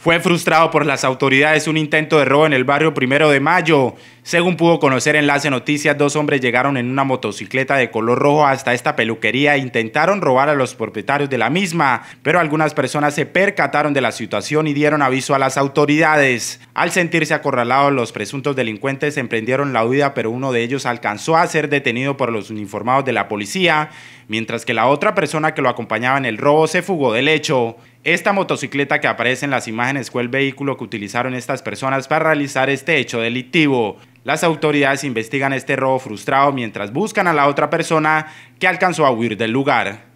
Fue frustrado por las autoridades un intento de robo en el barrio Primero de Mayo. Según pudo conocer Enlace Noticias, dos hombres llegaron en una motocicleta de color rojo hasta esta peluquería e intentaron robar a los propietarios de la misma, pero algunas personas se percataron de la situación y dieron aviso a las autoridades. Al sentirse acorralados, los presuntos delincuentes emprendieron la huida, pero uno de ellos alcanzó a ser detenido por los uniformados de la policía, mientras que la otra persona que lo acompañaba en el robo se fugó del hecho. Esta motocicleta que aparece en las imágenes fue el vehículo que utilizaron estas personas para realizar este hecho delictivo. Las autoridades investigan este robo frustrado mientras buscan a la otra persona que alcanzó a huir del lugar.